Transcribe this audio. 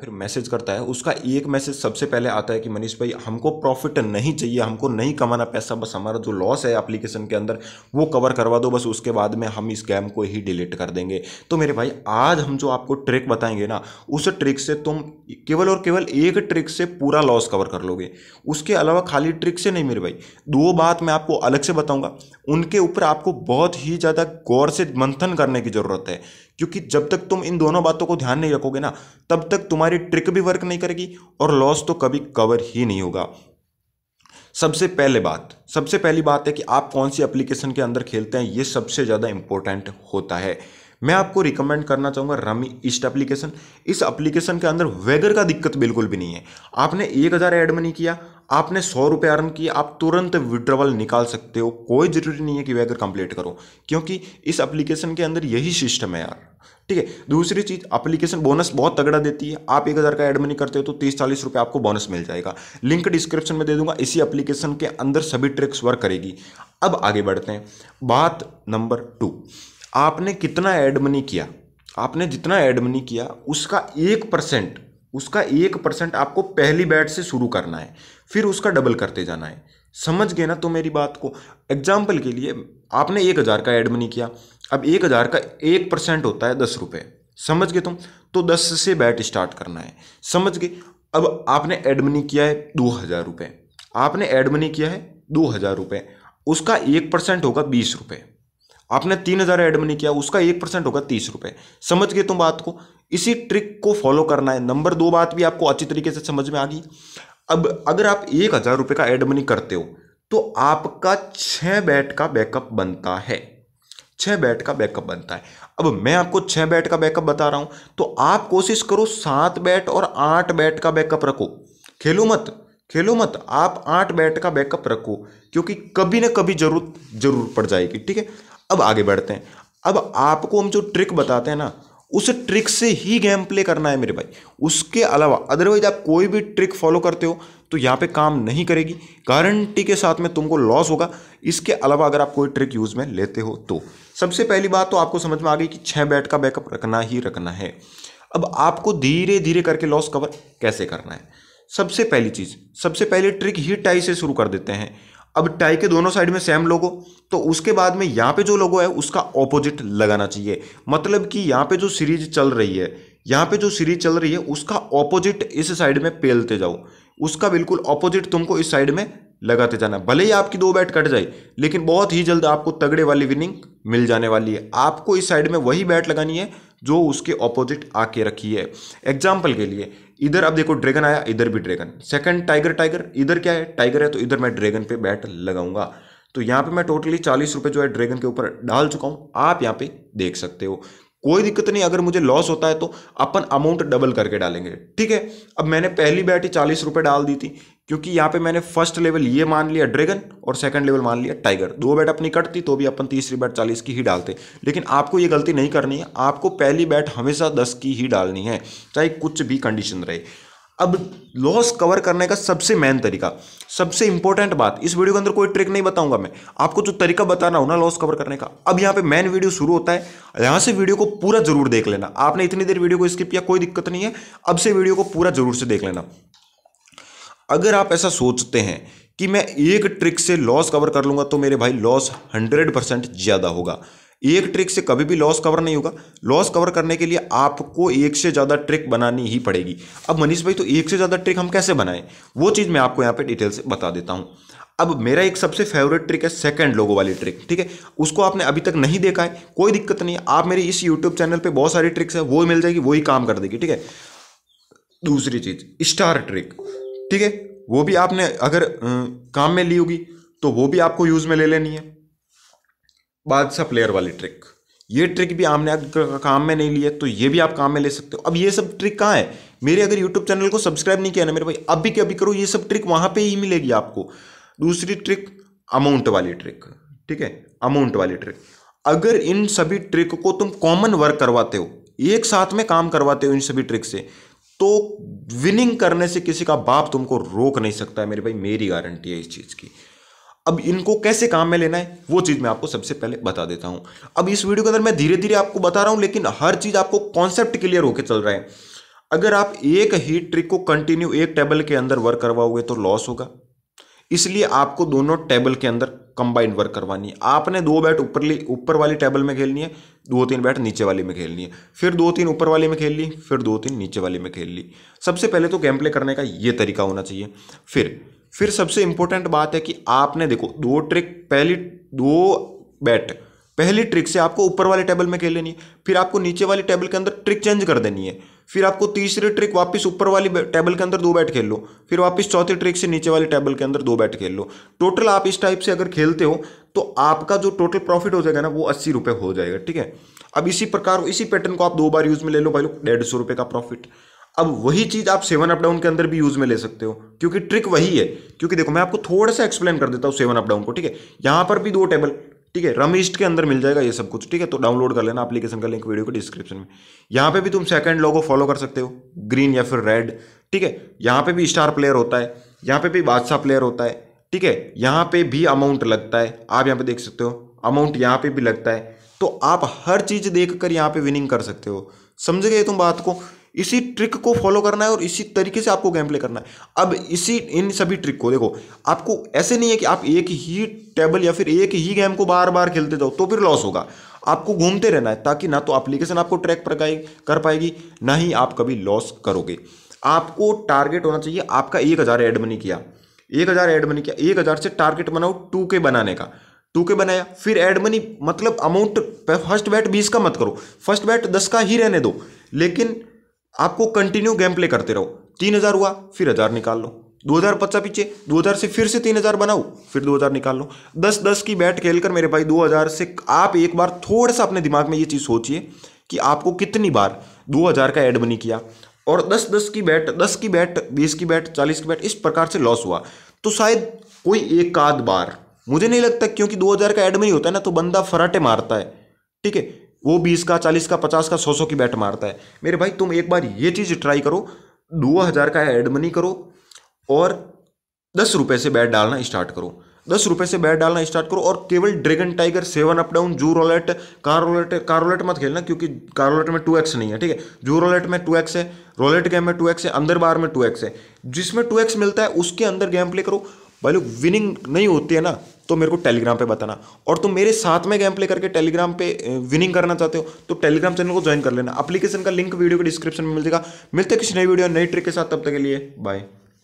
फिर मैसेज करता है उसका एक मैसेज सबसे पहले आता है कि मनीष भाई हमको प्रॉफिट नहीं चाहिए हमको नहीं कमाना पैसा बस हमारा जो लॉस है एप्लीकेशन के अंदर वो कवर करवा दो बस उसके बाद में हम इस गैम को ही डिलीट कर देंगे तो मेरे भाई आज हम जो आपको ट्रिक बताएंगे ना उस ट्रिक से तुम केवल और केवल एक ट्रिक से पूरा लॉस कवर कर लोगे उसके अलावा खाली ट्रिक से नहीं मेरे भाई दो बात मैं आपको अलग से बताऊँगा उनके ऊपर आपको बहुत ही ज़्यादा गौर से मंथन करने की ज़रूरत है क्योंकि जब तक तुम इन दोनों बातों को ध्यान नहीं रखोगे ना तब तक तुम्हारी ट्रिक भी वर्क नहीं करेगी और लॉस तो कभी कवर ही नहीं होगा सबसे पहले बात सबसे पहली बात है कि आप कौन सी एप्लीकेशन के अंदर खेलते हैं ये सबसे ज़्यादा इंपॉर्टेंट होता है मैं आपको रिकमेंड करना चाहूँगा रमी ईस्ट एप्लीकेशन इस एप्लीकेशन के अंदर वेगर का दिक्कत बिल्कुल भी नहीं है आपने एक हज़ार ऐड मनी किया आपने सौ रुपये अर्न किए आप तुरंत विड्रॉवल निकाल सकते हो कोई ज़रूरी नहीं है कि वे अगर कंप्लीट करो क्योंकि इस एप्लीकेशन के अंदर यही सिस्टम है यार ठीक है दूसरी चीज़ एप्लीकेशन बोनस बहुत तगड़ा देती है आप एक हज़ार का एड मनी करते हो तो तीस चालीस रुपये आपको बोनस मिल जाएगा लिंक डिस्क्रिप्शन में दे दूंगा इसी एप्लीकेशन के अंदर सभी ट्रिक्स वर्क करेगी अब आगे बढ़ते हैं बात नंबर टू आपने कितना एड मनी किया आपने जितना एड मनी किया उसका एक परसेंट उसका एक परसेंट आपको पहली बैट से शुरू करना है फिर उसका डबल करते जाना है समझ गए ना तो मेरी बात को एग्जाम्पल के लिए आपने एक हज़ार का एड मनी किया अब एक हज़ार का एक परसेंट होता है दस रुपये समझ गए तुम तो दस से बैट स्टार्ट करना है समझ गए अब आपने एड मनी किया है दो हज़ार रुपये आपने एड मनी किया है दो हज़ार रुपये उसका एक परसेंट होगा बीस रुपये आपने तीन हज़ार एड मनी किया उसका एक परसेंट होगा तीस रुपये समझ गए तुम बात को इसी ट्रिक को फॉलो करना है नंबर दो बात भी आपको अच्छी तरीके से समझ में आ गई अब अगर आप एक हज़ार रुपये का एड मनी करते हो तो आपका छः बैट का बैकअप बनता है छः बैट का बैकअप बनता है अब मैं आपको छः बैट का बैकअप बता रहा हूँ तो आप कोशिश करो सात बैट और आठ बैट का बैकअप रखो खेलो मत खेलो मत आप आठ बैट का बैकअप रखो क्योंकि कभी ना कभी जरूरत जरूर पड़ जाएगी ठीक है अब आगे बढ़ते हैं अब आपको हम जो ट्रिक बताते हैं ना उस ट्रिक से ही गेम प्ले करना है मेरे भाई उसके अलावा अदरवाइज आप कोई भी ट्रिक फॉलो करते हो तो यहाँ पे काम नहीं करेगी गारंटी के साथ में तुमको लॉस होगा इसके अलावा अगर आप कोई ट्रिक यूज़ में लेते हो तो सबसे पहली बात तो आपको समझ में आ गई कि छः बैट का बैकअप रखना ही रखना है अब आपको धीरे धीरे करके लॉस कवर कैसे करना है सबसे पहली चीज़ सबसे पहले ट्रिक ही टाई से शुरू कर देते हैं अब टाई के दोनों साइड में सेम लोगो तो उसके बाद में यहाँ पे जो लोगो है उसका ऑपोजिट लगाना चाहिए मतलब कि यहाँ पे जो सीरीज चल रही है यहाँ पे जो सीरीज चल रही है उसका ऑपोजिट इस साइड में पेलते जाओ उसका बिल्कुल ऑपोजिट तुमको इस साइड में लगाते जाना भले ही आपकी दो बैट कट जाए लेकिन बहुत ही जल्द आपको तगड़े वाली विनिंग मिल जाने वाली है आपको इस साइड में वही बैट लगानी है जो उसके ऑपोजिट आके रखी है एग्जाम्पल के लिए इधर अब देखो ड्रैगन आया इधर भी ड्रैगन सेकंड टाइगर टाइगर इधर क्या है टाइगर है तो इधर मैं ड्रैगन पे बैट लगाऊंगा तो यहाँ पे मैं टोटली चालीस रुपये जो है ड्रैगन के ऊपर डाल चुका हूँ आप यहाँ पे देख सकते हो कोई दिक्कत नहीं अगर मुझे लॉस होता है तो अपन अमाउंट डबल करके डालेंगे ठीक है अब मैंने पहली बैट ही चालीस रुपये डाल दी थी क्योंकि यहाँ पे मैंने फर्स्ट लेवल ये मान लिया ड्रैगन और सेकंड लेवल मान लिया टाइगर दो बैट अपनी कटती तो भी अपन तीसरी बैट चालीस की ही डालते लेकिन आपको ये गलती नहीं करनी है आपको पहली बैट हमेशा दस की ही डालनी है चाहे कुछ भी कंडीशन रहे अब लॉस कवर करने का सबसे मेन तरीका सबसे इंपॉर्टेंट बात इस वीडियो के अंदर कोई ट्रिक नहीं बताऊंगा मैं आपको जो तरीका बताना हो ना लॉस कवर करने का अब यहां पे मेन वीडियो शुरू होता है यहां से वीडियो को पूरा जरूर देख लेना आपने इतनी देर वीडियो को स्किप किया कोई दिक्कत नहीं है अब से वीडियो को पूरा जरूर से देख लेना अगर आप ऐसा सोचते हैं कि मैं एक ट्रिक से लॉस कवर कर लूंगा तो मेरे भाई लॉस हंड्रेड परसेंट ज़्यादा होगा एक ट्रिक से कभी भी लॉस कवर नहीं होगा लॉस कवर करने के लिए आपको एक से ज़्यादा ट्रिक बनानी ही पड़ेगी अब मनीष भाई तो एक से ज़्यादा ट्रिक हम कैसे बनाएं वो चीज़ मैं आपको यहाँ पे डिटेल से बता देता हूँ अब मेरा एक सबसे फेवरेट ट्रिक है सेकंड लोगो वाली ट्रिक ठीक है उसको आपने अभी तक नहीं देखा है कोई दिक्कत नहीं है आप मेरे इस यूट्यूब चैनल पर बहुत सारी ट्रिक्स है वो मिल जाएगी वही काम कर देगी ठीक है दूसरी चीज़ स्टार ट्रिक ठीक है वो भी आपने अगर काम में ली होगी तो वो भी आपको यूज़ में ले लेनी है बादशाह प्लेयर वाली ट्रिक ये ट्रिक भी आपने काम में नहीं लिया तो ये भी आप काम में ले सकते हो अब ये सब ट्रिक कहाँ है मेरे अगर यूट्यूब चैनल को सब्सक्राइब नहीं किया ना मेरे भाई अभी के अभी करो ये सब ट्रिक वहाँ पे ही मिलेगी आपको दूसरी ट्रिक अमाउंट वाली ट्रिक ठीक है अमाउंट वाली ट्रिक अगर इन सभी ट्रिक को तुम कॉमन वर्क करवाते हो एक साथ में काम करवाते हो इन सभी ट्रिक से तो विनिंग करने से किसी का बाप तुमको रोक नहीं सकता है मेरे भाई मेरी गारंटी है इस चीज़ की अब इनको कैसे काम में लेना है वो चीज़ मैं आपको सबसे पहले बता देता हूँ अब इस वीडियो के अंदर मैं धीरे धीरे आपको बता रहा हूँ लेकिन हर चीज़ आपको कॉन्सेप्ट क्लियर होकर चल रहा है अगर आप एक ही ट्रिक को कंटिन्यू एक टेबल के अंदर वर्क करवाओगे तो लॉस होगा इसलिए आपको दोनों टेबल के अंदर कंबाइंड वर्क करवानी है आपने दो बैट ली ऊपर वाली टेबल में खेलनी है दो तीन बैट नीचे वाली में खेलनी है फिर दो तीन ऊपर वाली में खेल ली फिर दो तीन नीचे वाली में खेल ली सबसे पहले तो गेम प्ले करने का ये तरीका होना चाहिए फिर फिर सबसे इंपॉर्टेंट बात है कि आपने देखो दो ट्रिक पहली दो बैट पहली ट्रिक से आपको ऊपर वाले टेबल में खेल लेनी है फिर आपको नीचे वाली टेबल के अंदर ट्रिक चेंज कर देनी है फिर आपको तीसरी ट्रिक वापस ऊपर वाली टेबल के अंदर दो बैट खेल लो फिर वापस चौथी ट्रिक से नीचे वाली टेबल के अंदर दो बैट खेल लो टोटल आप इस टाइप से अगर खेलते हो तो आपका जो टोटल प्रॉफिट हो जाएगा ना वो अस्सी रुपये हो जाएगा ठीक है अब इसी प्रकार इसी पैटर्न को आप दो बार यूज़ में ले लो भाई लोग डेढ़ सौ रुपये का प्रॉफिट अब वही चीज़ आप सेवन अप डाउन के अंदर भी यूज़ में ले सकते हो क्योंकि ट्रिक वही है क्योंकि देखो मैं आपको थोड़ा सा एक्सप्लेन कर देता हूँ सेवन अप डाउन को ठीक है यहां पर भी दो टेबल ठीक है रम के अंदर मिल जाएगा ये सब कुछ ठीक है तो डाउनलोड कर लेना एप्लीकेशन का लिंक वीडियो के डिस्क्रिप्शन में यहां पे भी तुम सेकंड लोगो फॉलो कर सकते हो ग्रीन या फिर रेड ठीक है यहां पे भी स्टार प्लेयर होता है यहां पे भी बादशाह प्लेयर होता है ठीक है यहां पे भी अमाउंट लगता है आप यहां पे देख सकते हो अमाउंट यहां पे भी लगता है तो आप हर चीज़ देख कर पे विनिंग कर सकते हो समझ गए तुम बात को इसी ट्रिक को फॉलो करना है और इसी तरीके से आपको गेम प्ले करना है अब इसी इन सभी ट्रिक को देखो आपको ऐसे नहीं है कि आप एक ही टेबल या फिर एक ही गेम को बार बार खेलते जाओ तो फिर लॉस होगा आपको घूमते रहना है ताकि ना तो एप्लीकेशन आपको ट्रैक पर कर पाएगी ना ही आप कभी लॉस करोगे आपको टारगेट होना चाहिए आपका एक हज़ार एड मनी किया एक हज़ार एड मनी किया एक हज़ार से टारगेट बनाओ टू के बनाने का टू के बनाया फिर एड मनी मतलब अमाउंट फर्स्ट बैट बीस का मत करो फर्स्ट बैट दस का ही रहने दो लेकिन आपको कंटिन्यू गेम प्ले करते रहो तीन हज़ार हुआ फिर हज़ार निकाल लो दो हज़ार पच्चा पीछे दो हज़ार से फिर से तीन हज़ार बनाओ फिर दो हज़ार निकाल लो दस दस की बैट खेलकर मेरे भाई दो हज़ार से आप एक बार थोड़ा सा अपने दिमाग में ये चीज़ सोचिए कि आपको कितनी बार दो हज़ार का एड मनी किया और दस दस की बैट दस की बैट बीस की बैट चालीस की बैट इस प्रकार से लॉस हुआ तो शायद कोई एक आध बार मुझे नहीं लगता क्योंकि दो हज़ार का एड मनी होता है ना तो बंदा फराटे मारता है ठीक है वो बीस का चालीस का पचास का सौ सौ की बैट मारता है मेरे भाई तुम एक बार ये चीज़ ट्राई करो दो हज़ार का एड मनी करो और दस रुपये से बैट डालना स्टार्ट करो दस रुपये से बैट डालना स्टार्ट करो और केवल dragon tiger seven up down zoo roulette car roulette car roulette मत खेलना क्योंकि कार रोलेट में टू एक्स नहीं है ठीक है जू रोलेट में टू एक्स है रोलेट गेम में टू एक्स है अंदर बार में टू एक्स है जिसमें टू एक्स मिलता है उसके अंदर गेम प्ले करो भाई लोग विनिंग नहीं होती है ना तो मेरे को टेलीग्राम पे बताना और तुम मेरे साथ में गेम प्ले करके टेलीग्राम पे विनिंग करना चाहते हो तो टेलीग्राम चैनल को ज्वाइन कर लेना एप्लीकेशन का लिंक वीडियो के डिस्क्रिप्शन में मिल जाएगा मिलते किसी नई वीडियो नई ट्रिक के साथ तब तक के लिए बाय